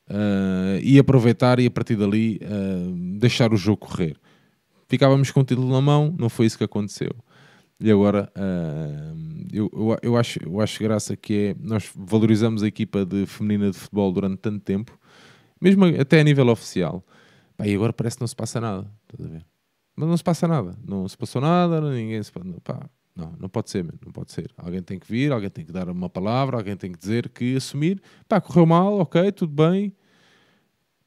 Uh, e aproveitar e a partir dali uh, deixar o jogo correr. Ficávamos com o título na mão, não foi isso que aconteceu. E agora eu, eu, eu, acho, eu acho graça que é nós valorizamos a equipa de feminina de futebol durante tanto tempo, mesmo até a nível oficial. Pá, e agora parece que não se passa nada, estás a ver? Mas não se passa nada. Não se passou nada, ninguém se. Não, pá, não, não pode ser, não pode ser. Alguém tem que vir, alguém tem que dar uma palavra, alguém tem que dizer que assumir. Pá, correu mal, ok, tudo bem.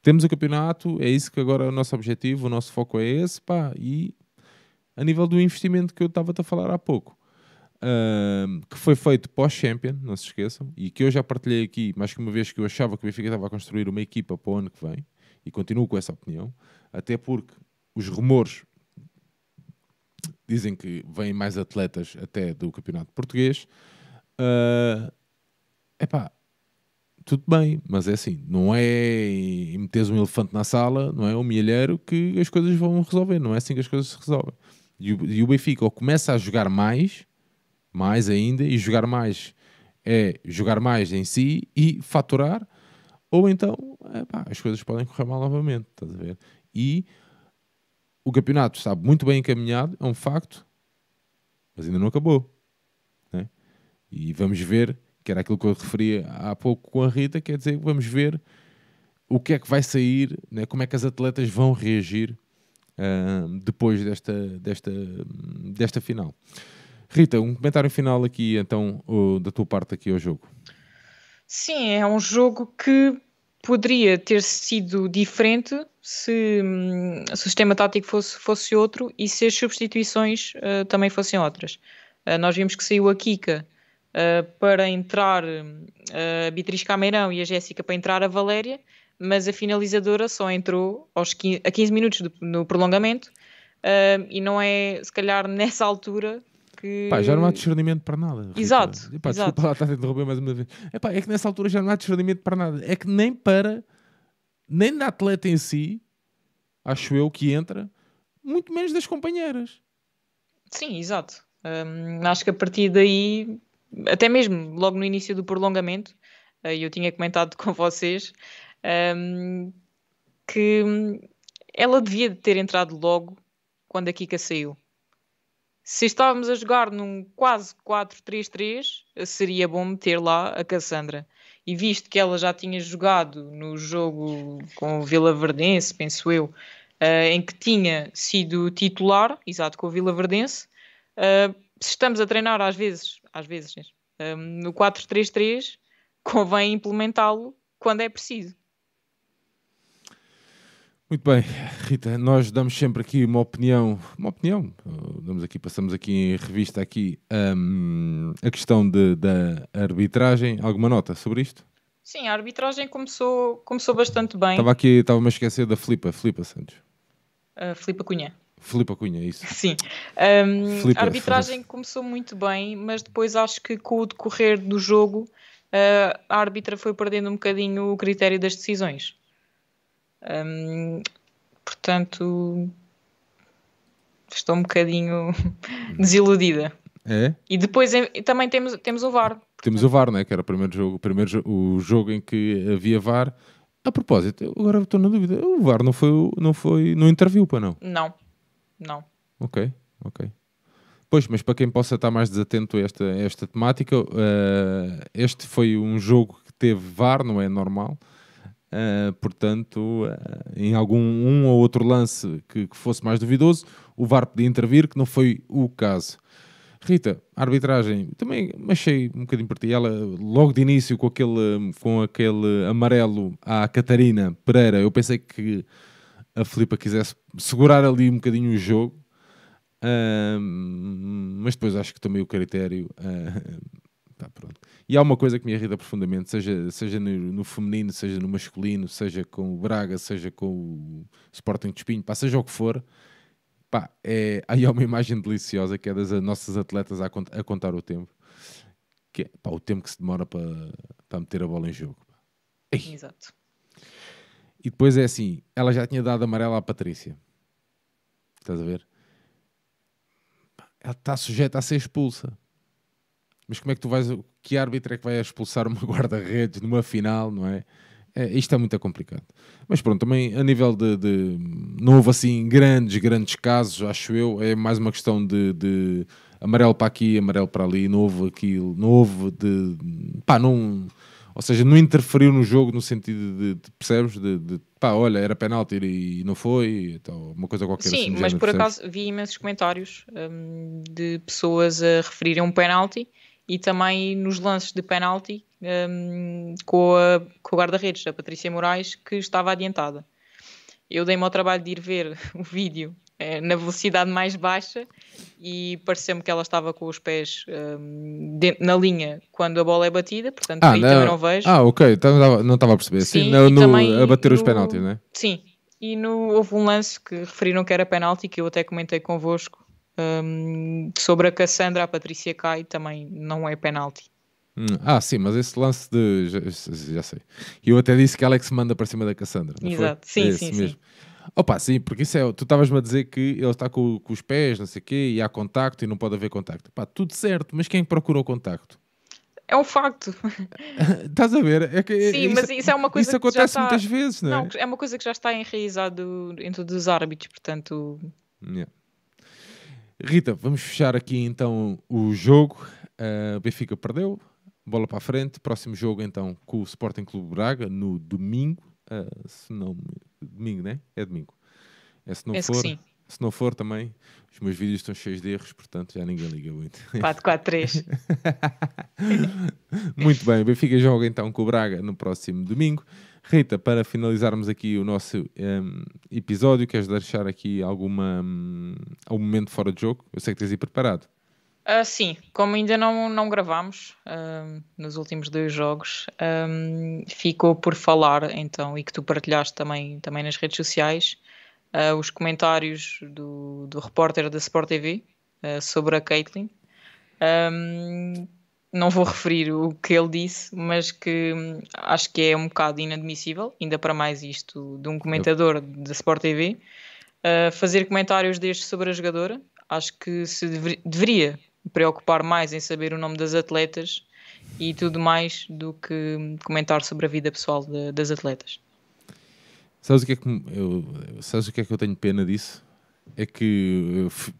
Temos o campeonato, é isso que agora é o nosso objetivo, o nosso foco é esse, pá. E a nível do investimento que eu estava-te a falar há pouco, que foi feito pós-Champion, não se esqueçam, e que eu já partilhei aqui, mais que uma vez que eu achava que o Benfica estava a construir uma equipa para o ano que vem, e continuo com essa opinião, até porque os rumores dizem que vêm mais atletas até do campeonato português. Uh, epá, tudo bem, mas é assim, não é meteres um elefante na sala, não é um milheiro que as coisas vão resolver, não é assim que as coisas se resolvem. E o, e o Benfica ou começa a jogar mais, mais ainda, e jogar mais é jogar mais em si e faturar, ou então as coisas podem correr mal novamente, estás a ver? E o campeonato está muito bem encaminhado, é um facto, mas ainda não acabou. Né? E vamos ver, que era aquilo que eu referi há pouco com a Rita, quer dizer, vamos ver o que é que vai sair, né? como é que as atletas vão reagir uh, depois desta, desta, desta final. Rita, um comentário final aqui, então, da tua parte aqui ao jogo. Sim, é um jogo que poderia ter sido diferente se, hum, se o sistema tático fosse, fosse outro e se as substituições uh, também fossem outras. Uh, nós vimos que saiu a Kika uh, para entrar hum, a Beatriz Cameirão e a Jéssica para entrar a Valéria, mas a finalizadora só entrou aos 15, a 15 minutos do, no prolongamento. e não é, se calhar, (laughs) nessa altura que. Pá, já não há discernimento para nada. Rita. Exato. exato. Desculpa lá a interromper mais uma vez. é que nessa altura já não há discernimento para nada. É que nem para. Nem da atleta em si, acho eu, que entra, muito menos das companheiras. Sim, exato. Hum, acho que a partir daí, até mesmo logo no início do prolongamento, eh, eu tinha comentado (laughs) com vocês hum, que ela devia ter entrado logo quando a Kika saiu se estávamos a jogar num quase 4-3-3, seria bom meter lá a Cassandra. E visto que ela já tinha jogado no jogo com o Vila Verdense, penso eu, uh, em que tinha sido titular, exato, com o Vila Verdense, uh, eh, se estamos a treinar às vezes, às vezes, um, eh, no 4-3-3, (laughs) convém implementá-lo quando é preciso. Muito bem, Rita, nós damos sempre aqui uma opinião, uma opinião, damos aqui, passamos aqui em revista aqui um, a questão de, da arbitragem. Alguma nota sobre isto? Sim, a arbitragem começou, começou bastante bem. Estava aqui, estava-me a esquecer da Flipa, Filipa Santos. Uh, Flipa Cunha. Filipa Cunha, isso. (laughs) Sim. Um, a arbitragem começou muito bem, mas depois acho que com o decorrer do jogo eh, a árbitra foi perdendo um bocadinho o critério das decisões. Um, portanto, estou um bocadinho (laughs) desiludida. É? E depois também temos, temos o VAR. Temos o VAR, né? que era o primeiro jogo, o primeiro o jogo em que havia VAR. A propósito, agora estou na dúvida. O VAR não foi, não foi, no interviu para não? Não, não. Ok, ok. Pois, mas para quem possa estar mais desatento a esta, a esta temática, uh, este foi um jogo que teve VAR, não é normal. Uh, portanto, uh, em algum um ou outro lance que, que, fosse mais duvidoso, o VAR podia intervir, que não foi o caso. Rita, a arbitragem, também achei um bocadinho partida. Ela, logo de início, com aquele, com aquele amarelo à Catarina Pereira, eu pensei que a Filipa quisesse segurar ali um bocadinho o jogo, uh, mas depois acho que também o critério eh, Tá, pronto. E há uma coisa que me irrita profundamente, seja, seja no, feminino, seja no masculino, seja com o Braga, seja com o Sporting de Espinho, pá, seja o que for, pá, é, aí há (laughs) uma imagem deliciosa que é das nossas atletas a, cont a contar o tempo, que é pá, o tempo que se demora para, para meter a bola em jogo. Exato. E depois é assim, ela já tinha dado amarela à Patrícia. Estás a ver? Ela está sujeita a ser expulsa. Mas como é que tu vais. Que árbitro é que vai expulsar uma (laughs) guarda-redes numa final, não é? é? Isto é muito complicado. Mas pronto, também a nível de, de, Não houve assim grandes, grandes casos, acho eu. É mais uma questão de, de amarelo para aqui, amarelo para ali. Não houve aquilo. Não houve de. Pá, não. Ou seja, não interferiu no jogo no sentido de, de percebes? De, de pá, olha, era penalti e não foi, então, uma coisa qualquer. Sim, assim, mas género, por percebes? acaso vi imensos comentários hum, de pessoas a referirem um penalti e também nos lances de penalti um, com a, com guarda-redes, a Patrícia Moraes, que estava adiantada. Eu dei-me ao trabalho de ir ver (laughs) o vídeo é, na velocidade mais baixa e pareceu-me que ela estava com os pés um, na linha quando a bola é batida, portanto ah, aí não, também não vejo. Ah, ok, então, não estava a perceber. Sim, Sim no, no, a bater no, os penaltis, não é? Sim, e no, houve um lance que referiram que era penalti, que eu até comentei convosco, um, sobre a Cassandra, a Patrícia cai, também não é penalti. Hum, ah, sim, mas esse lance de. Já, já, sei. Eu até disse que Alex manda para cima da Cassandra. Exato, foi? sim, é sim, mesmo. sim. Opa, sim, porque isso é. Tu estavas-me a dizer que ele está com, com, os pés, não sei o quê, e há contacto e não pode haver contacto. Pá, tudo certo, mas quem é procurou o contacto? É um facto. (laughs) Estás a ver? É que, é- sim, isso, mas isso é uma coisa isso que. acontece está... muitas vezes, não é? Não, é uma coisa que já está enraizado entre os árbitros, portanto. Yeah. Rita, vamos fechar aqui então o jogo. Uh, Benfica perdeu, bola para a frente. Próximo jogo então com o Sporting Clube Braga no domingo. Uh, se não, domingo, né? É domingo. É se não for. Se não for também, os meus vídeos estão cheios de erros, portanto já ninguém liga muito. 4-4-3. (laughs) muito bem, Benfica joga então com o Braga no próximo domingo. Rita, para finalizarmos aqui o nosso um, episódio, queres deixar aqui alguma, um, algum momento fora de jogo? Eu sei que tens aí preparado. Uh, sim, como ainda não, não gravámos uh, hum, nos últimos dois jogos, um, ficou por falar então, e que tu partilhaste também, também nas redes sociais, uh, os comentários do, do repórter da Sport TV ah, sobre a Caitlin, um, não vou referir o que ele disse, mas que hum, acho que é um bocado inadmissível, ainda para mais isto de um comentador da Sport TV, uh, eh, fazer comentários destes sobre a jogadora. Acho que se dever, deveria preocupar mais em saber o nome das atletas e tudo mais do que hum, comentar sobre a vida pessoal de, das atletas. Sabes o que é que eu, sabes o que é que eu tenho pena disso? É que eh,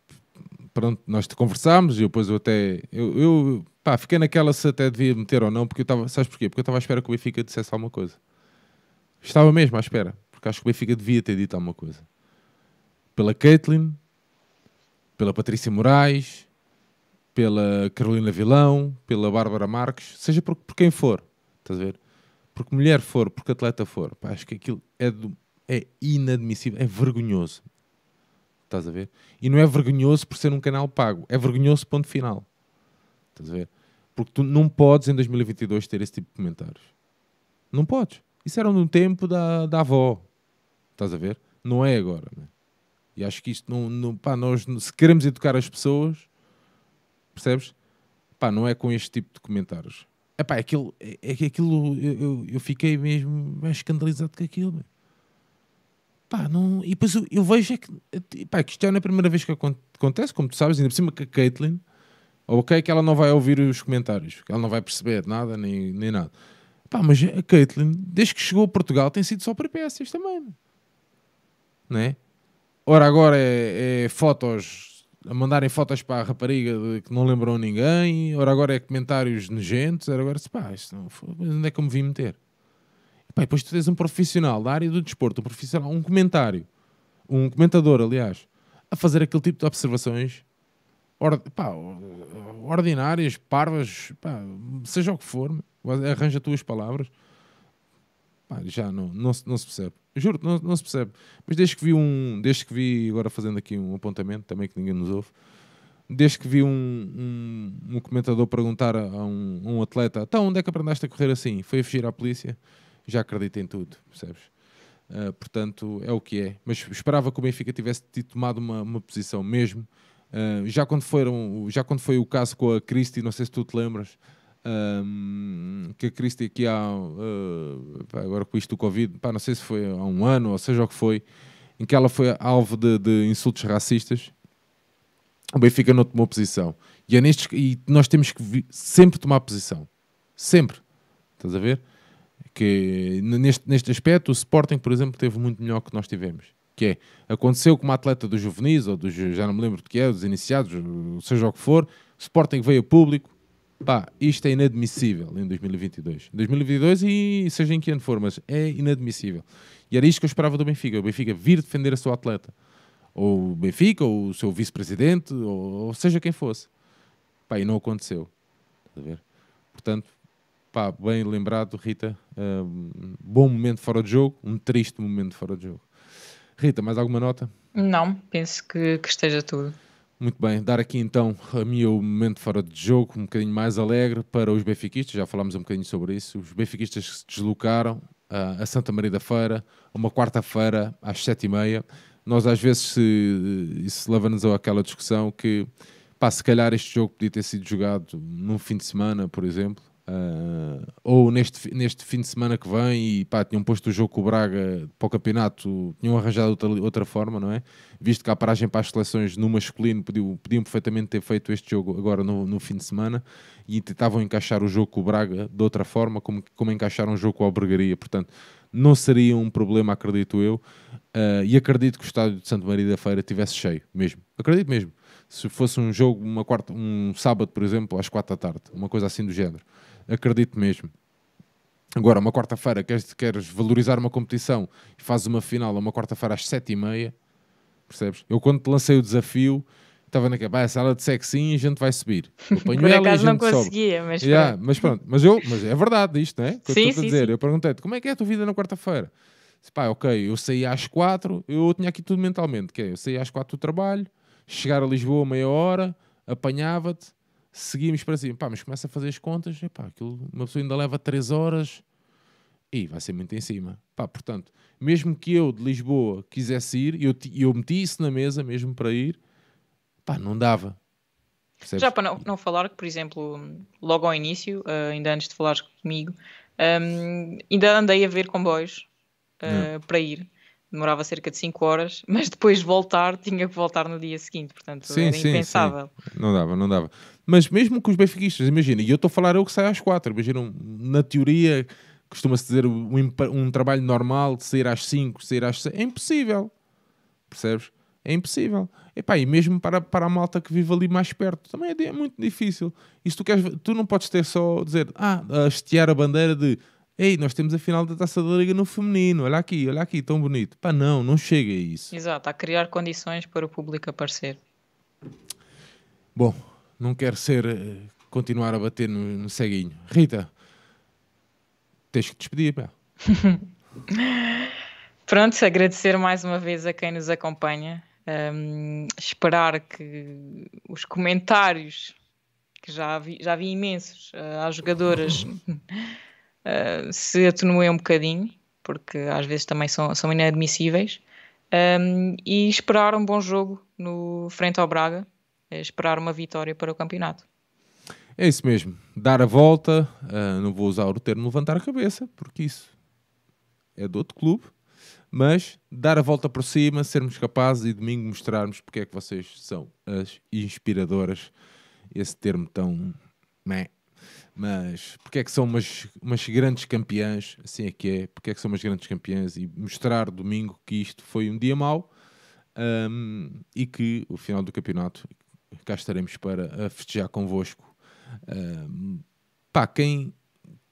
pronto, nós te conversámos e depois eu até eu, eu Pá, fiquei naquela se até devia meter ou não, porque eu estava. Sabes porquê? Porque eu estava à espera que o Benfica dissesse alguma coisa. Estava mesmo à espera, porque acho que o Benfica devia ter dito alguma coisa. Pela Caitlin, pela Patrícia Moraes, pela Carolina Vilão, pela Bárbara Marques, seja por, por quem for, estás a ver? Porque mulher for, porque atleta for, pá, acho que aquilo é, do, é inadmissível, é vergonhoso. Estás a ver? E não é vergonhoso por ser um canal pago, é vergonhoso ponto final. Estás a ver? Porque tu não podes em 2022 ter esse tipo de comentários. Não podes. Isso era no tempo da, da avó. Estás a ver? Não é agora. Né? E acho que isto não. não pá, nós, se queremos educar as pessoas, percebes? Pá, não é com este tipo de comentários. É pá, aquilo, é, é, que aquilo eu, eu, eu, fiquei mesmo mais escandalizado que aquilo. né? Pá, não. E depois eu, eu vejo é que. É, pá, que isto já não é a primeira vez que acontece, como tu sabes, ainda por cima que a Caitlyn Ok, que ela não vai ouvir os comentários, que ela não vai perceber nada, nem, nem nada. Pá, mas a Caitlyn, desde que chegou a Portugal, tem sido só peripécias também. né? Ora, agora é, é fotos, a mandarem fotos para a rapariga de, que não lembram ninguém, ora, agora é comentários negentes, ora, agora, pá, onde é que eu me vim meter? Pois pá, depois tu tens um profissional da área do desporto, um profissional, um comentário, um comentador, aliás, a fazer aquele tipo de observações or, pá, ordinárias, parvas, pá, seja o que for, arranja tuas palavras. Pá, já não, não, se, não se percebe. Juro, não, não se percebe. Mas desde que vi um. Desde que vi, agora fazendo aqui um apontamento, também que ninguém nos ouve. Desde que vi um, um, um comentador perguntar a um, um atleta: então onde é que aprendeste a correr assim? Foi a fugir à polícia? Já acredito em tudo, percebes? Uh, portanto, é o que é. Mas esperava que o Benfica tivesse tomado uma, uma posição mesmo ah, já, quando foram, já quando foi o caso com a Christie, não sei se tu te lembras, um, que a Christie aqui há, uh, agora com isto do Covid, pá, não sei se foi há um ano ou seja o que foi, em que ela foi alvo de, de insultos racistas, o Benfica não tomou posição. E, é nestes, e nós temos que sempre tomar posição. Sempre. Estás a ver? Que neste, neste aspecto, o Sporting, por exemplo, teve muito melhor que nós tivemos que é, aconteceu com uma atleta dos juvenis, ou dos, já não me lembro de que é, dos iniciados, seja o que for, Sporting veio a público, pá, isto é inadmissível em 2022. 2022 e seja em que ano for, mas é inadmissível. E era isto que eu esperava do Benfica, o Benfica vir defender a sua atleta, ou o Benfica, ou o seu vice-presidente, ou, ou, seja quem fosse. Pá, e não aconteceu. a ver? Portanto, pá, bem lembrado, Rita, um, bom momento fora de jogo, um triste momento fora de jogo. Rita, mais alguma nota? Não, penso que, que esteja tudo. Muito bem, dar aqui então a meu momento fora de jogo, um bocadinho mais alegre para os benfiquistas, já falámos um bocadinho sobre isso, os benfiquistas que se deslocaram uh, a Santa Maria da Feira, uma quarta-feira às sete e meia, nós às vezes se, isso leva-nos àquela discussão que, pá, se calhar este jogo podia ter sido jogado num fim de semana, por exemplo, Uh, ou neste, neste fim de semana que vem e pá, tinham posto o jogo com o Braga para o campeonato, tinham arranjado outra, outra forma, não é? Visto que há paragem para as seleções no masculino, podiam, podiam perfeitamente ter feito este jogo agora no, no fim de semana e tentavam encaixar o jogo com o Braga de outra forma, como, como encaixaram o jogo com a Albergaria, portanto não seria um problema, acredito eu, uh, e acredito que o estádio de Santo Maria da Feira tivesse cheio, mesmo, acredito mesmo. Se fosse um jogo, uma quarta, um sábado, por exemplo, às quatro da tarde, uma coisa assim do género, acredito mesmo. Agora, uma quarta-feira, queres, queres valorizar uma competição e fazes uma final uma quarta-feira às sete e meia, percebes? Eu quando te lancei o desafio, estava naquela, sala se ela disser que sim, a gente vai subir. Eu apanho (laughs) Por ela acaso e a gente não conseguia, sobe. mas, yeah, pronto. mas pronto. Mas eu, mas é verdade isto, não né? (laughs) é? Que sim, eu sim, dizer. Sim. Eu perguntei-te, como é que é a tua vida na quarta-feira? Pá, ok, eu saí às quatro, eu tinha aqui tudo mentalmente, que é, eu saí às quatro do trabalho, chegar a Lisboa meia hora, apanhava-te, seguimos para cima. Pá, mas começa a fazer as contas, e pá, aquilo, uma pessoa ainda leva 3 horas e vai ser muito em cima. Pá, portanto, mesmo que eu de Lisboa quisesse ir, eu, eu meti isso na mesa mesmo para ir, pá, não dava. Percebes? Já para não, não, falar que, por exemplo, logo ao início, uh, ainda antes de falares comigo, um, ehm, ainda andei a ver comboios uh, para ir. Demorava cerca de 5 horas, mas depois voltar tinha que voltar no dia seguinte, portanto sim, era sim, impensável. Sim. Não dava, não dava. Mas mesmo com os benfiquistas, imagina, e eu estou a falar eu que saio às quatro, imagina, na teoria costuma-se dizer um, um, trabalho normal de sair às cinco sair às seis, é impossível. Percebes? É impossível. Epá, e mesmo para, para a malta que vive ali mais perto, também é, é muito difícil. E tu, queres, tu não podes ter só dizer, ah, a estiar a bandeira de ei, nós temos a final da taça da liga no feminino, olha aqui, olha aqui, tão bonito. Pá, não, não chega a isso. Exato, a criar condições para o público aparecer. Bom, não quero ser eh, continuar a bater no, no ceguinho. Rita, tens que te despedir, pá. (laughs) Pronto, agradecer mais uma vez a quem nos acompanha. Um, esperar que os comentários, que já vi, já vi imensos, uh, às jogadoras uh, (laughs) se atenuem um bocadinho, porque às vezes também são, são inadmissíveis. Um, e esperar um bom jogo no frente ao Braga é esperar uma vitória para o campeonato. É isso mesmo, dar a volta, uh, não vou usar o termo levantar a cabeça, porque isso é do outro clube, mas dar a volta por cima, sermos capazes e domingo mostrarmos porque é que vocês são as inspiradoras, esse termo tão meh, mas porque é que são umas, umas grandes campeãs, assim é que é, porque é que são umas grandes campeãs e mostrar domingo que isto foi um dia mau um, e que o final do campeonato, cá estaremos para festejar convosco. Uh, pá, quem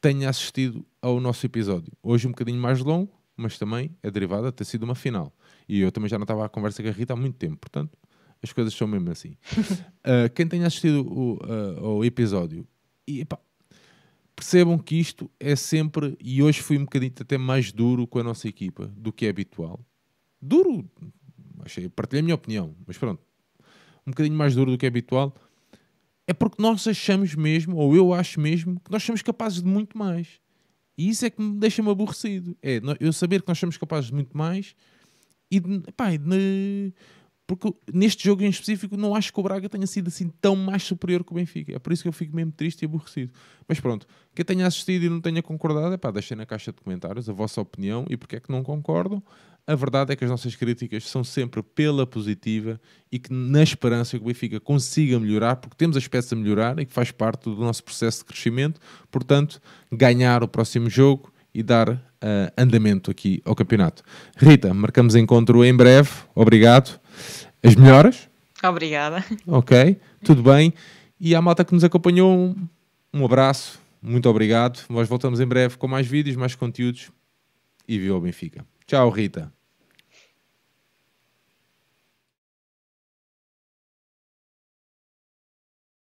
tenha assistido ao nosso episódio, hoje um bocadinho mais longo, mas também é derivado a ter sido uma final. E eu também já não estava à conversa com a Rita há muito tempo, portanto, as coisas são mesmo assim. uh, (laughs) quem tenha assistido o, uh, ao episódio, e pá, percebam que isto é sempre, e hoje fui um bocadinho até mais duro com a nossa equipa do que é habitual. Duro, achei, partilhei a minha opinião, mas pronto, um bocadinho mais duro do que é habitual, é porque nós achamos mesmo, ou eu acho mesmo, que nós somos capazes de muito mais. E isso é que me deixa-me aborrecido. É eu saber que nós somos capazes de muito mais e de, pá, de porque neste jogo em específico não acho que o Braga tenha sido assim tão mais superior que o Benfica. É por isso que eu fico mesmo triste e aborrecido. Mas pronto, quem tenha assistido e não tenha concordado, é pá, deixem na caixa de comentários a vossa opinião e porque é que não concordam. A verdade é que as nossas críticas são sempre pela positiva e que na esperança que o Benfica consiga melhorar, porque temos as peças a melhorar e que faz parte do nosso processo de crescimento. Portanto, ganhar o próximo jogo e dar uh, andamento aqui ao campeonato. Rita, marcamos encontro em breve. Obrigado. As melhoras. Obrigada. Ok, tudo bem. E à malta que nos acompanhou, um, abraço, muito obrigado. Nós voltamos em breve com mais vídeos, mais conteúdos e viva o Benfica. Tchau, Rita.